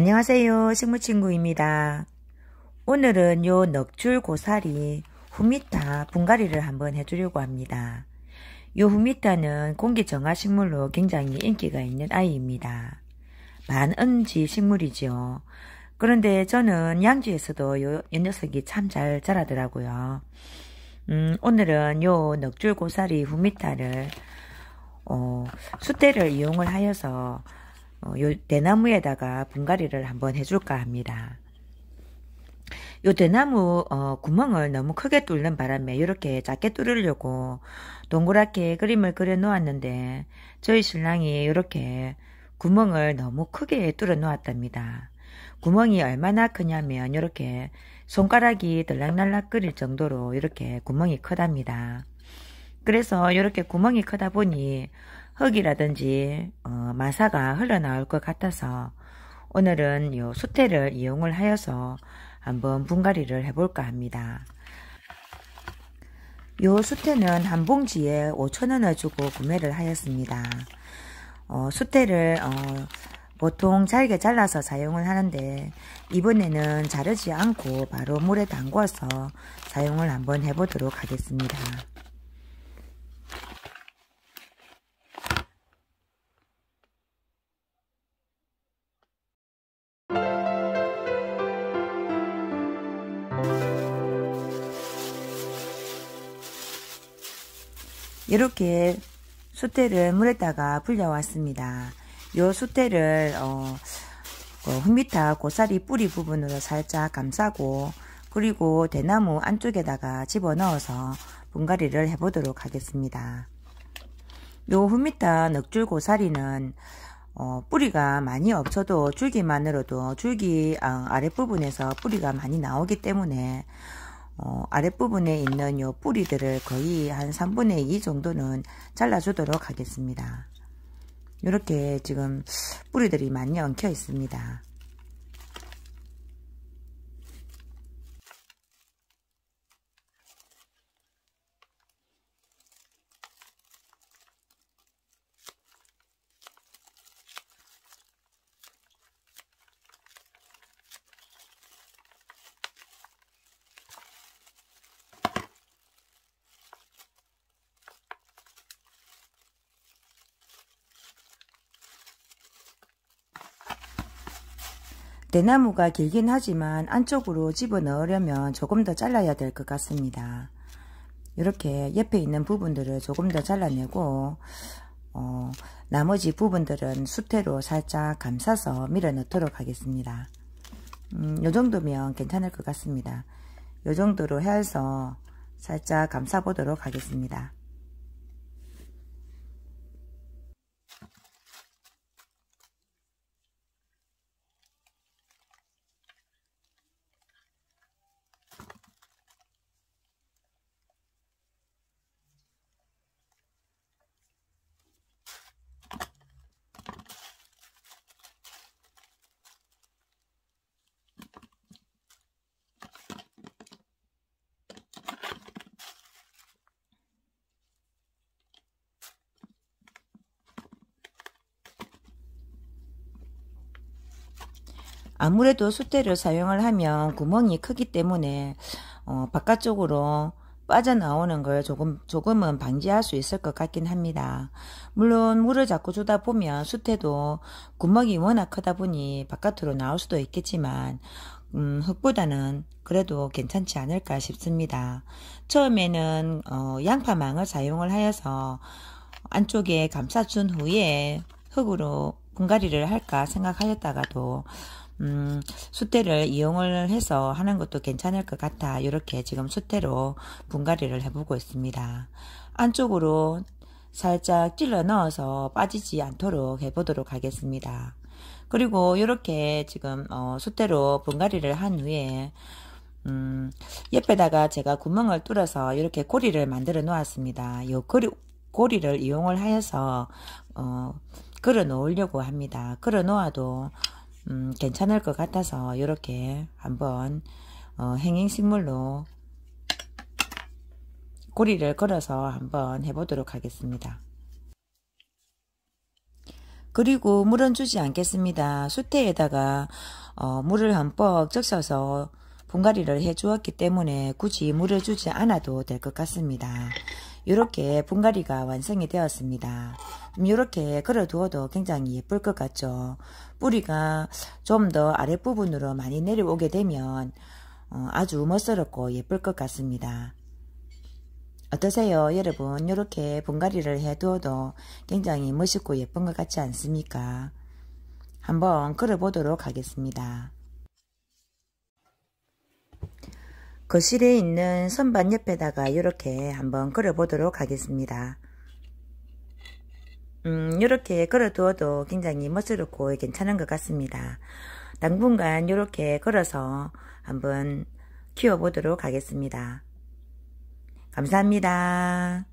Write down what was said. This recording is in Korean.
안녕하세요. 식물친구입니다. 오늘은 요 넉줄 고사리 후미타 분갈이를 한번 해주려고 합니다. 요 후미타는 공기정화 식물로 굉장히 인기가 있는 아이입니다. 만은지 식물이죠. 그런데 저는 양지에서도 요, 요 녀석이 참 잘 자라더라고요. 음, 오늘은 요 넉줄 고사리 후미타를 어, 숫대를 이용을 하여서 어, 요 대나무에다가 분갈이를 한번 해줄까 합니다. 요 대나무 어, 구멍을 너무 크게 뚫는 바람에 이렇게 작게 뚫으려고 동그랗게 그림을 그려 놓았는데 저희 신랑이 이렇게 구멍을 너무 크게 뚫어 놓았답니다. 구멍이 얼마나 크냐면 이렇게 손가락이 들락날락 끓일 정도로 이렇게 구멍이 크답니다. 그래서 이렇게 구멍이 크다 보니 흙이라든지 어, 마사가 흘러나올 것 같아서 오늘은 요 수태를 이용을 하여서 한번 분갈이를 해볼까 합니다. 요 수태는 한 봉지에 5천원을 주고 구매를 하였습니다. 어, 수태를 어, 보통 잘게 잘라서 사용을 하는데 이번에는 자르지 않고 바로 물에 담궈서 사용을 한번 해보도록 하겠습니다. 이렇게 수태를 물에다가 불려왔습니다. 요수태를 어, 어, 흑미타 고사리 뿌리 부분으로 살짝 감싸고 그리고 대나무 안쪽에다가 집어넣어서 분갈이를 해보도록 하겠습니다. 요 흑미타 넉줄 고사리는 어, 뿌리가 많이 없어도 줄기만으로도 줄기 어, 아랫부분에서 뿌리가 많이 나오기 때문에 어, 아랫부분에 있는 요 뿌리들을 거의 한 3분의 2 정도는 잘라주도록 하겠습니다. 이렇게 지금 뿌리들이 많이 엉켜 있습니다. 대나무가 길긴 하지만 안쪽으로 집어넣으려면 조금 더 잘라야 될 것 같습니다. 이렇게 옆에 있는 부분들을 조금 더 잘라내고 어, 나머지 부분들은 수태로 살짝 감싸서 밀어 넣도록 하겠습니다. 음, 요 정도면 괜찮을 것 같습니다. 요 정도로 해서 살짝 감싸 보도록 하겠습니다. 아무래도 숫대를 사용을 하면 구멍이 크기 때문에 어, 바깥쪽으로 빠져나오는 걸 조금, 조금은 방지할 수 있을 것 같긴 합니다. 물론 물을 자꾸 주다 보면 수태도 구멍이 워낙 크다 보니 바깥으로 나올 수도 있겠지만, 음, 흙보다는 그래도 괜찮지 않을까 싶습니다. 처음에는, 어, 양파망을 사용을 하여서 안쪽에 감싸준 후에 흙으로 분갈이를 할까 생각하였다가도 음, 수태를 이용을 해서 하는 것도 괜찮을 것 같아. 이렇게 지금 수태로 분갈이를 해보고 있습니다. 안쪽으로 살짝 찔러 넣어서 빠지지 않도록 해보도록 하겠습니다. 그리고 이렇게 지금 어, 수태로 분갈이를 한 후에 음, 옆에다가 제가 구멍을 뚫어서 이렇게 고리를 만들어 놓았습니다. 이 고리, 고리를 이용을 하여서 어, 걸어 놓으려고 합니다. 걸어 놓아도 음, 괜찮을 것 같아서 이렇게 한번 어, 행잉식물로 고리를 걸어서 한번 해보도록 하겠습니다. 그리고 물은 주지 않겠습니다. 수태에다가 어, 물을 흠뻑 적셔서 분갈이를 해주었기 때문에 굳이 물을 주지 않아도 될 것 같습니다. 이렇게 분갈이가 완성이 되었습니다. 이렇게 음, 걸어두어도 굉장히 예쁠 것 같죠. 뿌리가 좀 더 아랫부분으로 많이 내려오게 되면 어, 아주 멋스럽고 예쁠 것 같습니다. 어떠세요 여러분 이렇게 분갈이를 해두어도 굉장히 멋있고 예쁜 것 같지 않습니까? 한번 걸어보도록 하겠습니다. 거실에 있는 선반 옆에다가 이렇게 한번 걸어보도록 하겠습니다. 음, 이렇게 걸어두어도 굉장히 멋스럽고 괜찮은 것 같습니다. 당분간 이렇게 걸어서 한번 키워보도록 하겠습니다. 감사합니다.